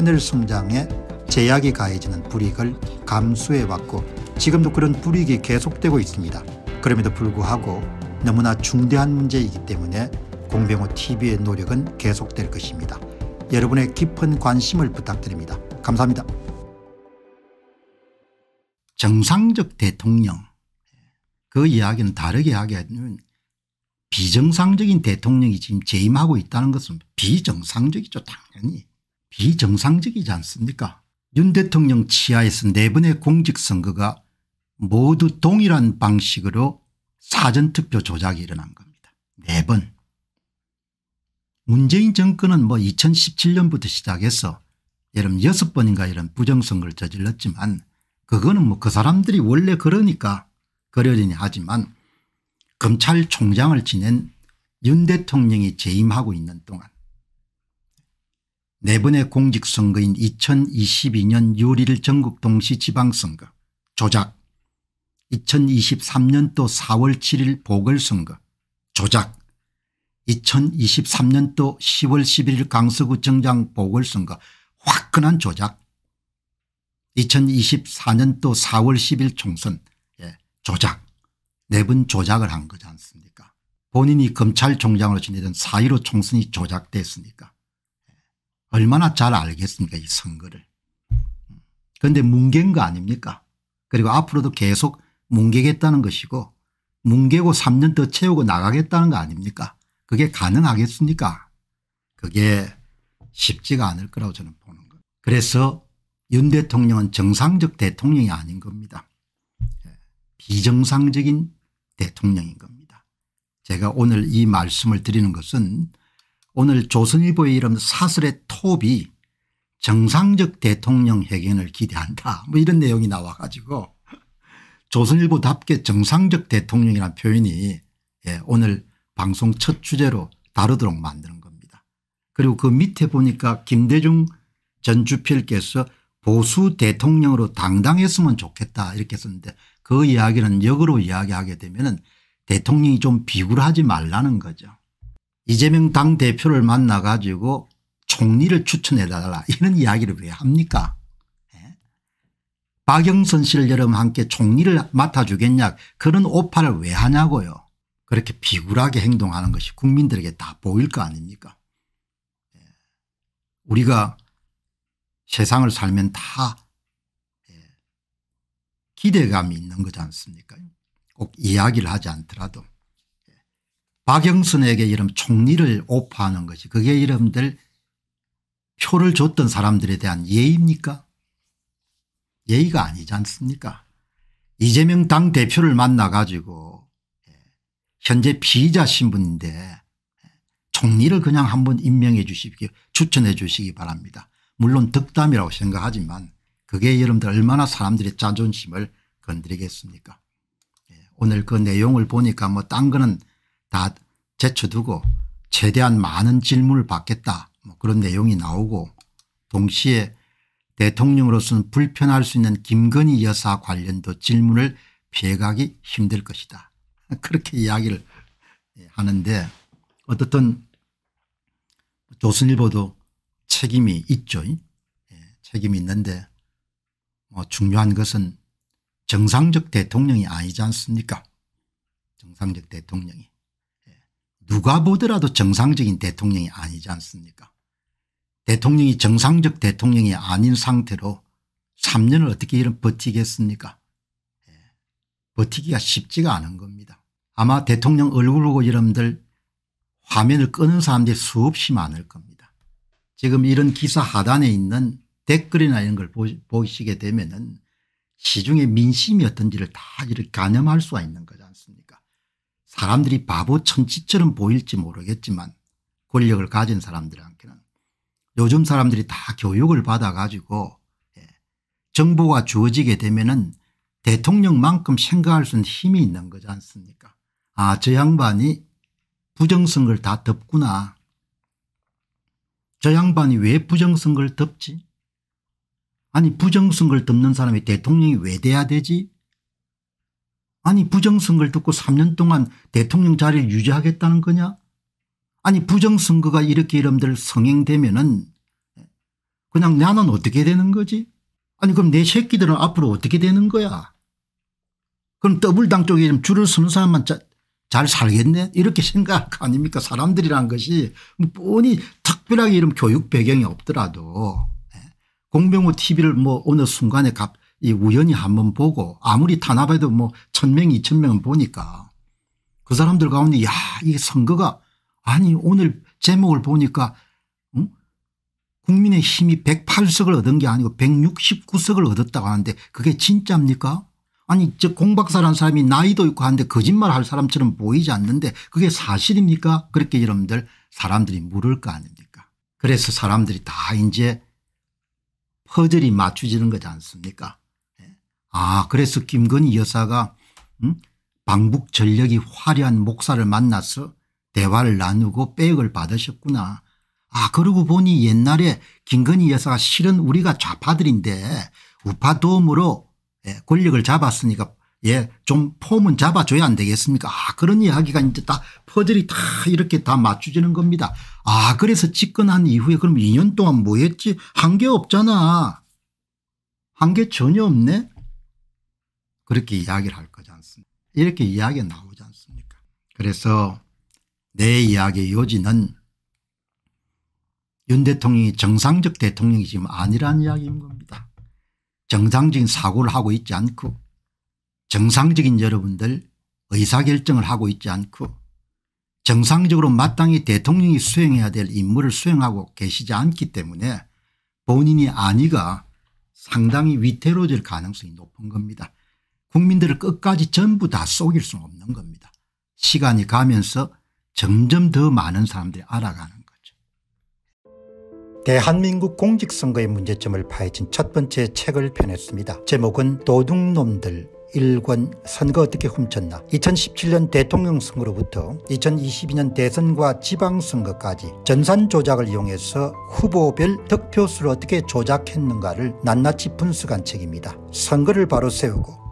하늘 성장에 제약이 가해지는 불이익을 감수해왔고 지금도 그런 불이익이 계속되고 있습니다. 그럼에도 불구하고 너무나 중대한 문제이기 때문에 공병호 TV의 노력은 계속될 것입니다. 여러분의 깊은 관심을 부탁드립니다. 감사합니다. 정상적 대통령 그 이야기는 다르게 이기하면 비정상적인 대통령이 지금 재임하고 있다는 것은 비정상적이죠 당연히. 비정상적이지 않습니까 윤 대통령 치하에서 네 번의 공직선거가 모두 동일한 방식으로 사전투표 조작이 일어난 겁니다. 네 번. 문재인 정권은 뭐 2017년부터 시작해서 여러 여섯 번인가 이런 부정선거를 저질렀지만 그거는 뭐 그 사람들이 원래 그러니까 그러려니 하지만 검찰총장을 지낸 윤 대통령이 재임하고 있는 동안 네 번의 공직선거인 2022년 요리를 전국 동시 지방선거 조작 2023년도 4월 7일 보궐선거 조작 2023년도 10월 11일 강서구청장 보궐선거 화끈한 조작 2024년도 4월 10일 총선 예, 조작 네 분 조작을 한 거지 않습니까 본인이 검찰총장으로 지내던 4.15 총선이 조작됐으니까 얼마나 잘 알겠습니까 이 선거를. 그런데 뭉갠 거 아닙니까 그리고 앞으로도 계속 뭉개겠다는 것이고 뭉개고 3년 더 채우고 나가겠다는 거 아닙니까 그게 가능하겠습니까 그게 쉽지가 않을 거라고 저는 보는 거예요. 그래서 윤 대통령은 정상적 대통령이 아닌 겁니다. 예, 비정상적인 대통령인 겁니다. 제가 오늘 이 말씀을 드리는 것은 오늘 조선일보의 이런 사설의 톱이 정상적 대통령 회견을 기대한다 뭐 이런 내용이 나와 가지고 조선일보답게 정상적 대통령이라는 표현이 예, 오늘 방송 첫 주제로 다루도록 만드는 겁니다. 그리고 그 밑에 보니까 김대중 전 주필께서 보수 대통령으로 당당했으면 좋겠다 이렇게 썼는데 그 이야기는 역으로 이야기하게 되면 은 대통령이 좀 비굴하지 말라는 거죠. 이재명 당대표를 만나 가지고 총리를 추천해 달라 이런 이야기를 왜 합니까 예? 박영선 씨를 여러분 함께 총리를 맡아주겠냐 그런 오파를 왜 하냐고요 그렇게 비굴하게 행동하는 것이 국민들에게 다 보일 거 아닙니까 예. 우리가 세상을 살면 다 예. 기대감이 있는 거지 않습니까 꼭 이야기를 하지 않더라도 박영순에게 이름 총리를 오파하는 것이 그게 이름들 표를 줬던 사람들에 대한 예의입니까 예의가 아니지 않습니까 이재명 당대표를 만나 가지고 예, 현재 피의자 신분인데 예, 총리를 그냥 한번 임명해 주시기 추천해 주시기 바랍니다. 물론 득담이라고 생각하지만 그게 여러분들 얼마나 사람들의 자존심을 건드리겠습니까 예, 오늘 그 내용을 보니까 뭐딴 거는 다 제쳐두고 최대한 많은 질문을 받겠다 뭐 그런 내용이 나오고 동시에 대통령으로서는 불편할 수 있는 김건희 여사 관련도 질문을 피해가기 힘들 것이다. 그렇게 이야기를 하는데 어떻든 조선일보도 책임이 있죠. 예, 책임이 있는데 뭐 중요한 것은 정상적 대통령이 아니지 않습니까 정상적 대통령이. 누가 보더라도 정상적인 대통령이 아니지 않습니까 대통령이 정상적 대통령이 아닌 상태로 3년을 어떻게 이런 버티겠습니까 예. 버티기가 쉽지가 않은 겁니다. 아마 대통령 얼굴 보고 여러분들 화면을 끄는 사람들이 수없이 많을 겁니다. 지금 이런 기사 하단에 있는 댓글이나 이런 걸 보시게 되면 은 시중의 민심이 어떤지를 다 이렇게 가늠할 수가 있는 거지 않습니까 사람들이 바보 천치처럼 보일지 모르겠지만 권력을 가진 사람들한테는 요즘 사람들이 다 교육을 받아가지고 예, 정보가 주어지게 되면은 대통령만큼 생각할 수 있는 힘이 있는 거지 않습니까 아 저 양반이 부정성을 다 덮구나 저 양반이 왜 부정성을 덮지 아니 부정성을 덮는 사람이 대통령이 왜 돼야 되지 아니 부정선거를 듣고 3년 동안 대통령 자리를 유지하겠다는 거냐 아니 부정선거가 이렇게 이름들 성행되면 은 그냥 나는 어떻게 되는 거지 아니 그럼 내 새끼들은 앞으로 어떻게 되는 거야 그럼 더블당 쪽에 좀 줄을 서는 사람만 자, 잘 살겠네 이렇게 생각 아닙니까 사람들이란 것이 뻔히 특별하게 이런 교육 배경이 없더라도 예? 공병호 tv를 뭐 어느 순간에 갑이 우연히 한 번 보고 아무리 탄압해도 뭐 천명 이천 명은 보니까 그 사람들 가운데 야이 선거가 아니 오늘 제목을 보니까 응? 국민의 힘이 108석을 얻은 게 아니고 169석을 얻었다고 하는데 그게 진짜입니까 아니 저 공박사라는 사람이 나이도 있고 한데 거짓말할 사람처럼 보이지 않는데 그게 사실입니까 그렇게 여러분들 사람들이 물을 거 아닙니까 그래서 사람들이 다 이제 퍼즐이 맞추지는 거지 않습니까 아 그래서 김건희 여사가 음? 방북 전력이 화려한 목사를 만나서 대화를 나누고 빼을 받으셨구나. 아 그러고 보니 옛날에 김건희 여사가 실은 우리가 좌파들인데 우파 도움으로 예, 권력을 잡았으니까 예, 좀 폼은 잡아줘야 안 되겠습니까? 아, 그런 이야기가 이제 다 퍼즐이 다 이렇게 다 맞추지는 겁니다. 아, 그래서 집권한 이후에 그럼 2년 동안 뭐 했지? 한 게 없잖아. 한 게 전혀 없네? 그렇게 이야기를 할 거지 않습니까? 이렇게 이야기가 나오지 않습니까? 그래서 내 이야기의 요지는 윤 대통령이 정상적 대통령이 지금 아니라는 이야기인 겁니다. 정상적인 사고를 하고 있지 않고 정상적인 여러분들 의사결정을 하고 있지 않고 정상적으로 마땅히 대통령이 수행해야 될 임무를 수행하고 계시지 않기 때문에 본인이 아니가 상당히 위태로워질 가능성이 높은 겁니다. 국민들을 끝까지 전부 다 속일 수는 없는 겁니다. 시간이 가면서 점점 더 많은 사람들이 알아가는 거죠. 대한민국 공직선거의 문제점을 파헤친 첫 번째 책을 펴냈습니다. 제목은 도둑놈들 1권 선거 어떻게 훔쳤나 2017년 대통령 선거로부터 2022년 대선과 지방선거까지 전산 조작을 이용해서 후보별 득표수를 어떻게 조작했는가를 낱낱이 분석한 책입니다. 선거를 바로 세우고